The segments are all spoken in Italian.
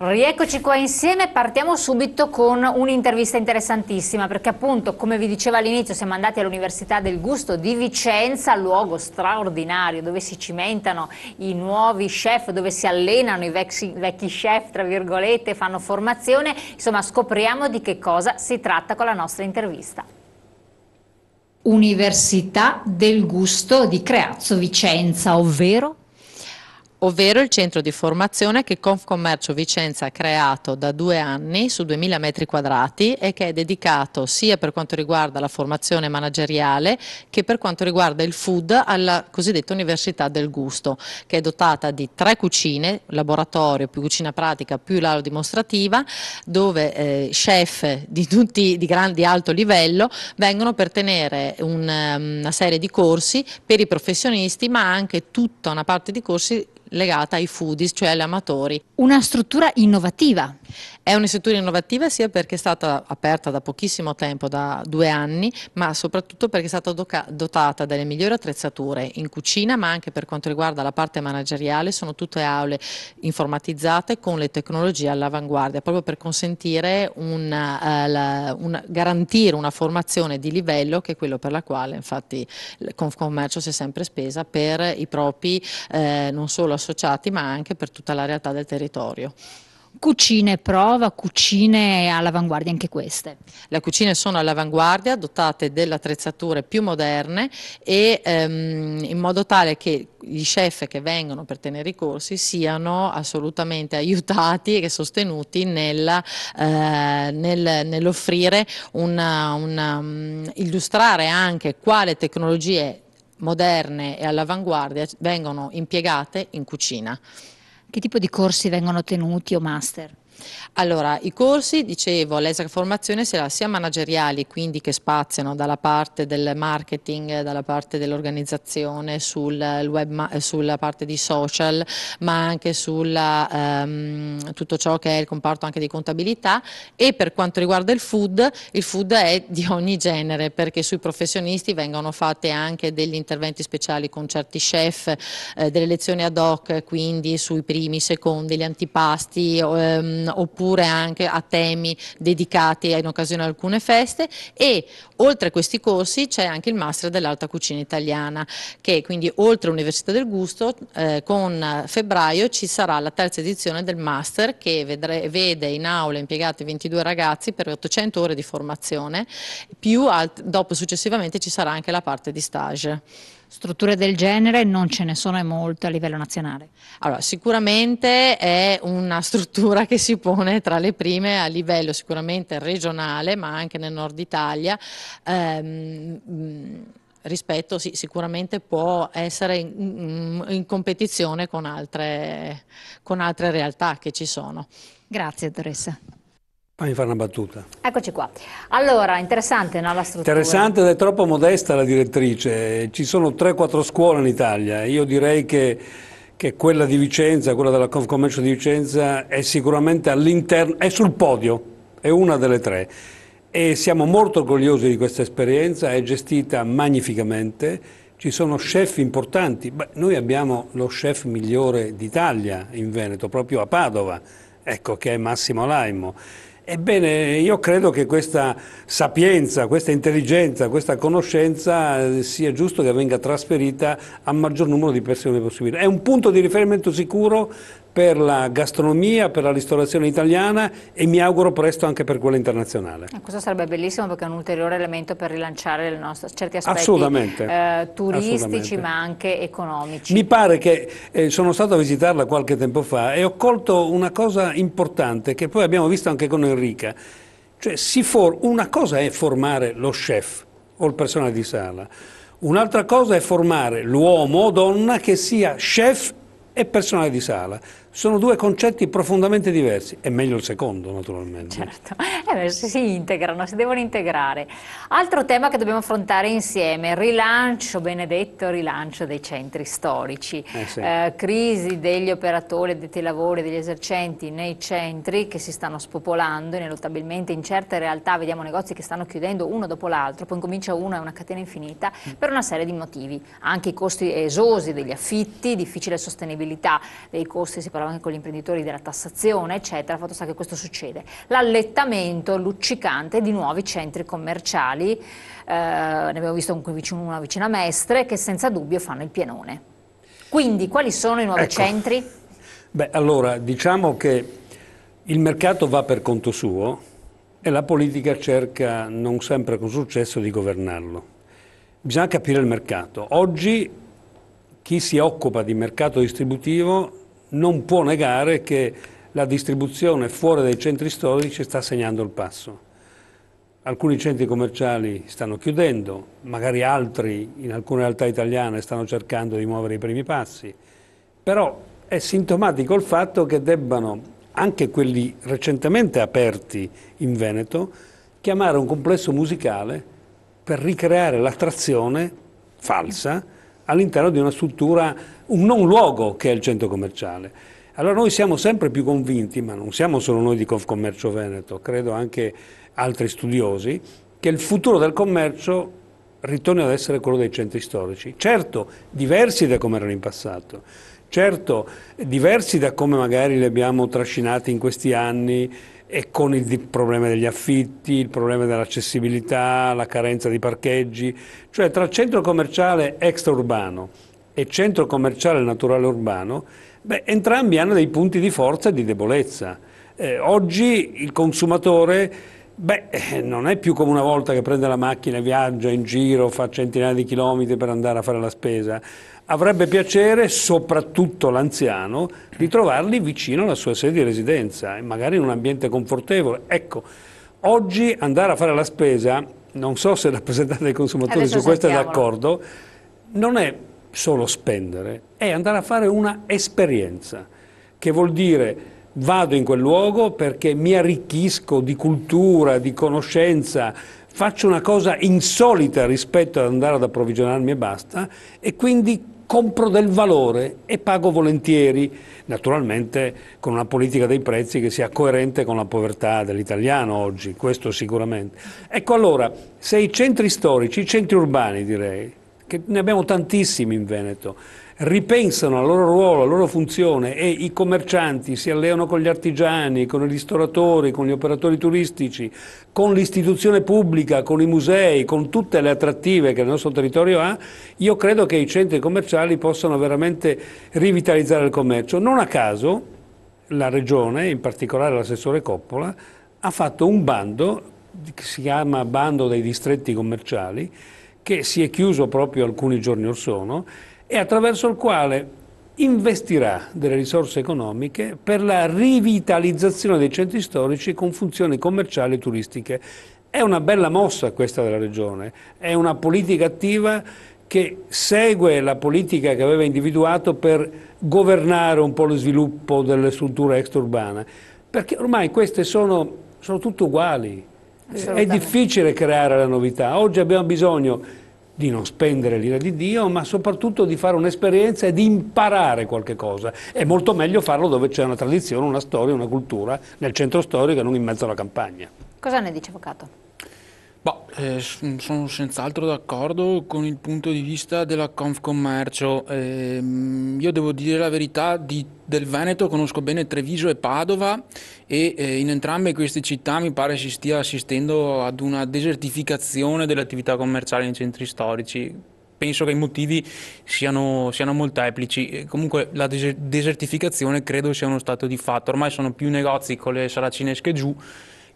Rieccoci qua insieme, partiamo subito con un'intervista interessantissima perché appunto come vi dicevo all'inizio siamo andati all'Università del Gusto di Vicenza, luogo straordinario dove si cimentano i nuovi chef, dove si allenano i vecchi, vecchi chef tra virgolette, fanno formazione, insomma scopriamo di che cosa si tratta con la nostra intervista. Università del Gusto di Creazzo Vicenza, ovvero? ovvero il centro di formazione che Confcommercio Vicenza ha creato da due anni su 2.000 metri quadrati e che è dedicato sia per quanto riguarda la formazione manageriale che per quanto riguarda il food alla cosiddetta Università del Gusto, che è dotata di tre cucine, laboratorio più cucina pratica più l'aula dimostrativa, dove eh, chef di, tutti, di, gran, alto livello vengono per tenere un, ehm, una serie di corsi per i professionisti ma anche tutta una parte di corsi legata ai foodies, cioè agli amatori. Una struttura innovativa. È una struttura innovativa sia perché è stata aperta da pochissimo tempo, da due anni, ma soprattutto perché è stata dotata delle migliori attrezzature in cucina, ma anche per quanto riguarda la parte manageriale, sono tutte aule informatizzate con le tecnologie all'avanguardia, proprio per consentire una, eh, la, una, garantire una formazione di livello che è quello per la quale infatti il Confcommercio si è sempre spesa per i propri eh, non solo associati, ma anche per tutta la realtà del territorio. Cucine prova, cucine all'avanguardia anche queste. Le cucine sono all'avanguardia, dotate delle attrezzature più moderne e ehm, in modo tale che gli chef che vengono per tenere i corsi siano assolutamente aiutati e sostenuti nella, eh, nel, nell'offrire una, una um, illustrare anche quale tecnologie moderne e all'avanguardia vengono impiegate in cucina. Che tipo di corsi vengono tenuti o master? Allora, i corsi, dicevo, l'ESAC Formazione sia manageriali, quindi che spaziano dalla parte del marketing, dalla parte dell'organizzazione, sul sulla parte di social, ma anche su um, ehm, tutto ciò che è il comparto anche di contabilità e per quanto riguarda il food, il food è di ogni genere perché sui professionisti vengono fatti anche degli interventi speciali con certi chef, eh, delle lezioni ad hoc, quindi sui primi, i secondi, gli antipasti, ehm, oppure anche a temi dedicati in occasione di alcune feste e oltre a questi corsi c'è anche il Master dell'Alta Cucina Italiana che quindi oltre all'Università del Gusto eh, con febbraio ci sarà la terza edizione del Master che vedre, vede in aula impiegati 22 ragazzi per 800 ore di formazione più alt- dopo successivamente ci sarà anche la parte di stage strutture del genere non ce ne sono e molte a livello nazionale. Allora, sicuramente è una struttura che si pone tra le prime a livello sicuramente regionale, ma anche nel nord Italia. Ehm, mm, rispetto sì, sicuramente può essere in, mm, in competizione con altre, con altre realtà che ci sono. Grazie Teresa. Fammi fare una battuta. Eccoci qua. Allora, interessante no, la struttura. Interessante ed è troppo modesta la direttrice. Ci sono 3-4 scuole in Italia. Io direi che, che, quella di Vicenza, quella della Confcommercio di Vicenza, è sicuramente all'interno, è sul podio, è una delle tre. E siamo molto orgogliosi di questa esperienza, è gestita magnificamente. Ci sono chef importanti. Beh, noi abbiamo lo chef migliore d'Italia in Veneto, proprio a Padova, ecco, che è Massimo Laimo Ebbene, io credo che questa sapienza, questa intelligenza, questa conoscenza eh, sia giusto che venga trasferita a maggior numero di persone possibile. È un punto di riferimento sicuro per la gastronomia, per la ristorazione italiana e mi auguro presto anche per quella internazionale. Eh, questo sarebbe bellissimo perché è un ulteriore elemento per rilanciare nostre, certi aspetti eh, turistici Assolutamente. ma anche economici. Mi pare che eh, sono stato a visitarla qualche tempo fa e ho colto una cosa importante che poi abbiamo visto anche con Enrica, cioè una cosa è formare lo chef o il personale di sala, Un'altra cosa è formare l'uomo o donna che sia chef e personale di sala sono due concetti profondamente diversi, è meglio il secondo naturalmente. Certo, eh, si integrano, si devono integrare. Altro tema che dobbiamo affrontare insieme, rilancio, benedetto rilancio dei centri storici, eh sì. eh, crisi degli operatori, dei lavori, degli esercenti nei centri che si stanno spopolando ineluttabilmente in certe realtà, vediamo negozi che stanno chiudendo uno dopo l'altro, poi incomincia uno, è una catena infinita, mm. per una serie di motivi, anche i costi esosi degli affitti, difficile sostenibilità dei costi, si parla anche con gli imprenditori della tassazione, eccetera, il fatto sta che questo succede. L'allettamento luccicante di nuovi centri commerciali, eh, ne abbiamo visto un vicino, una vicina Mestre, che senza dubbio fanno il pienone. Quindi quali sono i nuovi ecco. centri? Beh, allora, diciamo che il mercato va per conto suo e la politica cerca, non sempre con successo, di governarlo. Bisogna capire il mercato. Oggi chi si occupa di mercato distributivo non può negare che la distribuzione fuori dai centri storici sta segnando il passo. Alcuni centri commerciali stanno chiudendo, magari altri in alcune realtà italiane stanno cercando di muovere i primi passi, però è sintomatico il fatto che debbano anche quelli recentemente aperti in Veneto chiamare un complesso musicale per ricreare l'attrazione falsa all'interno di una struttura, un non luogo che è il centro commerciale. Allora noi siamo sempre più convinti, ma non siamo solo noi di Confcommercio Veneto, credo anche altri studiosi, che il futuro del commercio ritorni ad essere quello dei centri storici. Certo, diversi da come erano in passato, certo, diversi da come magari li abbiamo trascinati in questi anni, e con il problema degli affitti, il problema dell'accessibilità, la carenza di parcheggi, cioè tra centro commerciale extraurbano e centro commerciale naturale urbano, beh, entrambi hanno dei punti di forza e di debolezza. Eh, oggi il consumatore beh, eh, non è più come una volta che prende la macchina, viaggia in giro, fa centinaia di chilometri per andare a fare la spesa avrebbe piacere, soprattutto l'anziano, di trovarli vicino alla sua sede di residenza, magari in un ambiente confortevole. Ecco, oggi andare a fare la spesa, non so se il rappresentante dei consumatori Adesso su questo è d'accordo, non è solo spendere, è andare a fare una esperienza, che vuol dire vado in quel luogo perché mi arricchisco di cultura, di conoscenza, faccio una cosa insolita rispetto ad andare ad approvvigionarmi e basta e quindi compro del valore e pago volentieri, naturalmente con una politica dei prezzi che sia coerente con la povertà dell'italiano oggi, questo sicuramente. Ecco allora, se i centri storici, i centri urbani direi, che ne abbiamo tantissimi in Veneto, ripensano al loro ruolo, alla loro funzione e i commercianti si alleano con gli artigiani, con i ristoratori, con gli operatori turistici, con l'istituzione pubblica, con i musei, con tutte le attrattive che il nostro territorio ha, io credo che i centri commerciali possano veramente rivitalizzare il commercio. Non a caso la Regione, in particolare l'assessore Coppola, ha fatto un bando che si chiama Bando dei distretti commerciali, che si è chiuso proprio alcuni giorni or sono, e attraverso il quale investirà delle risorse economiche per la rivitalizzazione dei centri storici con funzioni commerciali e turistiche. È una bella mossa questa della Regione, è una politica attiva che segue la politica che aveva individuato per governare un po' lo sviluppo delle strutture extraurbane, perché ormai queste sono, sono tutte uguali, è difficile creare la novità, oggi abbiamo bisogno di non spendere l'ira di Dio, ma soprattutto di fare un'esperienza e di imparare qualche cosa. È molto meglio farlo dove c'è una tradizione, una storia, una cultura, nel centro storico e non in mezzo alla campagna. Cosa ne dice Avvocato? Boh, eh, mm, sono senz'altro d'accordo con il punto di vista della Confcommercio. Eh, io devo dire la verità, di, del Veneto conosco bene Treviso e Padova e eh, in entrambe queste città mi pare si stia assistendo ad una desertificazione dell'attività commerciale nei centri storici penso che i motivi siano, siano, molteplici. Eh, comunque la desertificazione credo sia uno stato di fatto, ormai sono più negozi con le saracinesche giù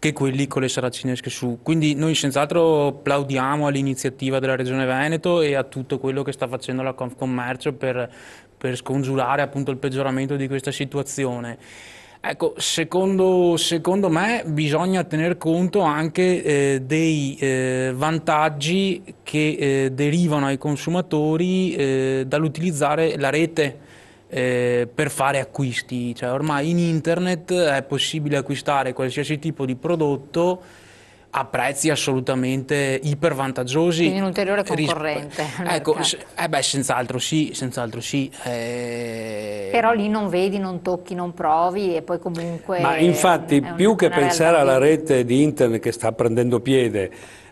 che quelli con le saracinesche su. Quindi noi senz'altro plaudiamo all'iniziativa della Regione Veneto e a tutto quello che sta facendo la Confcommercio per, per scongiurare appunto il peggioramento di questa situazione. Ecco, secondo, secondo, me bisogna tener conto anche eh, dei eh, vantaggi che eh, derivano ai consumatori eh, dall'utilizzare la rete eh, per fare acquisti, cioè ormai in internet è possibile acquistare qualsiasi tipo di prodotto a prezzi assolutamente ipervantaggiosi. Quindi un ulteriore concorrente. ecco, eh beh, senz'altro sì, senz'altro sì. Eh... Però lì non vedi, non tocchi, non provi e poi comunque... Ma infatti, è, più che pensare alla rete di internet che sta prendendo piede,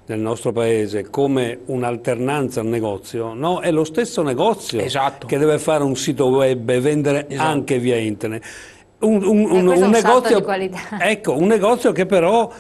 nel nostro paese come un'alternanza al negozio, no, è lo stesso negozio esatto. che deve fare un sito web e vendere esatto. anche via internet. Un, un, eh, un, un negozio, ecco, un negozio che però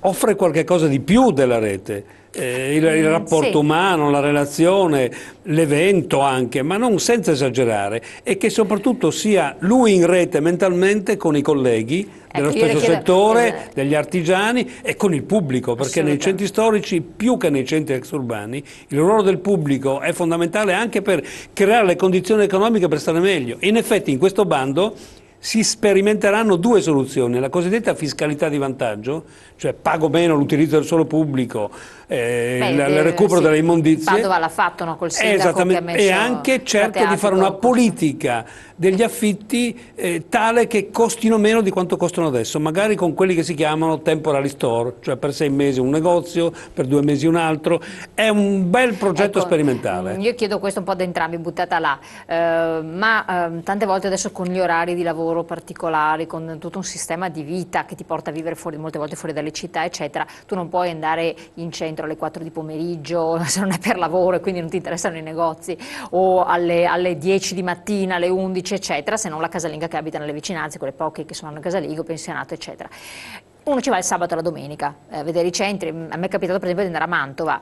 offre qualcosa di più della rete eh, il, il, mm, rapporto sì. umano, la relazione, l'evento anche, ma non senza esagerare, e che soprattutto sia lui in rete mentalmente con i colleghi ecco, dello ecco, stesso chiedo, settore, eh, degli artigiani e con il pubblico, perché nei centri storici più che nei centri exurbani il ruolo del pubblico è fondamentale anche per creare le condizioni economiche per stare meglio. In effetti in questo bando si sperimenteranno due soluzioni, la cosiddetta fiscalità di vantaggio, cioè pago meno l'utilizzo del suolo pubblico, eh, Beh, eh, il, recupero sì, delle immondizie. Padova l'ha fatto no, col sindaco E anche cerca di fare una politica degli affitti eh, tale che costino meno di quanto costano adesso, magari con quelli che si chiamano temporary store, cioè per sei mesi un negozio, per due mesi un altro. È un bel progetto ecco, sperimentale. Mm, io chiedo questo un po' da entrambi, buttata là, eh, ma ehm, tante volte adesso con gli orari di lavoro particolari, con tutto un sistema di vita che ti porta a vivere fuori, molte volte fuori dalle città, eccetera, tu non puoi andare in centro entro le 4 di pomeriggio, se non è per lavoro e quindi non ti interessano i negozi, o alle, alle 10 di mattina, alle 11, eccetera, se non la casalinga che abita nelle vicinanze, quelle poche che sono casalingo, pensionato, eccetera uno ci va il sabato e la domenica a eh, vedere i centri. Mm, a me è capitato per esempio di andare a Mantova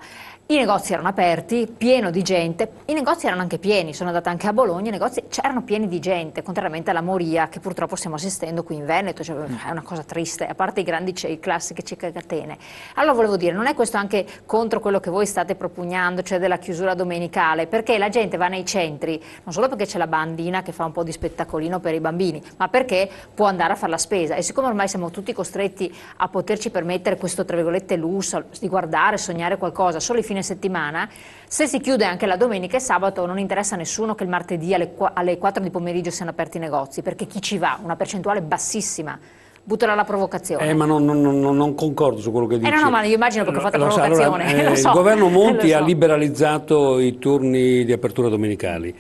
i negozi erano aperti, pieno di gente, i negozi erano anche pieni, sono andata anche a Bologna, i negozi c'erano pieni di gente, contrariamente alla moria che purtroppo stiamo assistendo qui in Veneto, cioè, mm. è una cosa triste, a parte i grandi i classiche cieche catene. Allora volevo dire, non è questo anche contro quello che voi state propugnando, cioè della chiusura domenicale, perché la gente va nei centri, non solo perché c'è la bandina che fa un po' di spettacolino per i bambini, ma perché può andare a fare la spesa e siccome ormai siamo tutti costretti a poterci permettere questo, tra virgolette, lusso, di guardare, sognare qualcosa, solo i fine fine settimana. Se si chiude anche la domenica e sabato non interessa a nessuno che il martedì alle, alle 4 di pomeriggio siano aperti i negozi, perché chi ci va? Una percentuale bassissima. Butterà la provocazione. Eh, ma non, non, non, non, concordo su quello che dici. Eh, no, no, ma io immagino perché ho fatto la allora, provocazione. eh, so. Il governo Monti so. ha liberalizzato i turni di apertura domenicali.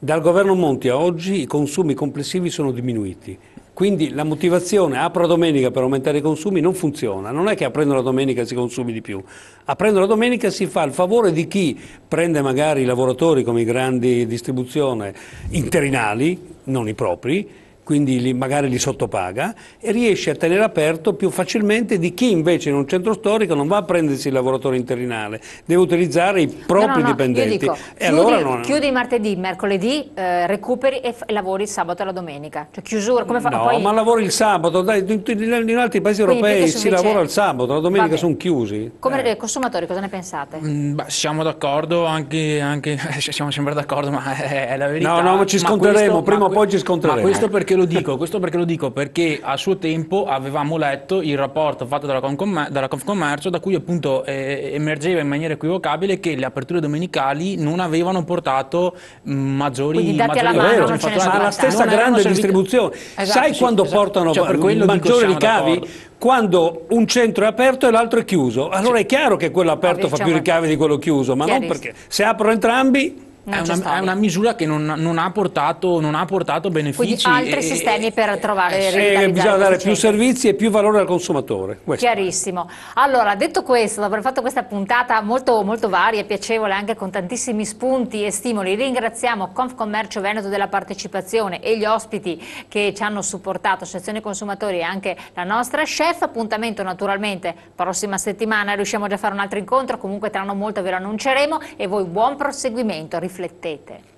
Dal governo Monti a oggi i consumi complessivi sono diminuiti. Quindi la motivazione ah, apro la domenica per aumentare i consumi non funziona, non è che aprendo la domenica si consumi di più, aprendo la domenica si fa il favore di chi prende magari i lavoratori come i grandi distribuzione interinali, non i propri, quindi li, magari li sottopaga, e riesce a tenere aperto più facilmente di chi invece in un centro storico non va a prendersi il lavoratore interinale, deve utilizzare i propri no, no, dipendenti. No, dico, e chiudi, allora non... chiudi martedì, mercoledì, eh, recuperi e lavori sabato e la domenica. Cioè chiusura, come fa? No, poi... ma lavori il sabato, dai, in, in, in altri paesi europei si lavora il sabato, la domenica sono chiusi. Come eh. eh. consumatori cosa ne pensate? Mm, bah, siamo d'accordo, anche, anche, siamo sempre d'accordo, ma è, è, la verità. No, no, ma ci scontreremo, ma questo, prima o poi ci scontreremo. Ma questo perché lo dico, questo perché lo dico perché a suo tempo avevamo letto il rapporto fatto dalla, Concom- dalla Confcommercio da cui appunto eh, emergeva in maniera equivocabile che le aperture domenicali non avevano portato mm, maggiori... Quindi dati maggiori alla mano non ce ne la stessa grande distribuzione. Esatto, Sai sì, quando esatto. portano cioè, maggiori ricavi? quando un centro è aperto e l'altro è chiuso. Allora sì. è chiaro che quello aperto Vabbè, ah, fa più diciamo ricavi di quello chiuso, ma non perché se aprono entrambi è una, è una, misura che non, non, ha portato, non, ha portato, benefici. Quindi altri e, sistemi per trovare eh, e Bisogna dare più servizi e più valore al consumatore. Questo. Chiarissimo. Allora, detto questo, dopo aver fatto questa puntata molto, molto varia e piacevole, anche con tantissimi spunti e stimoli, ringraziamo Confcommercio Veneto della partecipazione e gli ospiti che ci hanno supportato, Associazione Consumatori e anche la nostra chef. Appuntamento naturalmente prossima settimana, riusciamo già a fare un altro incontro, comunque tra non molto ve lo annunceremo e voi buon proseguimento. Riflettete riflettete.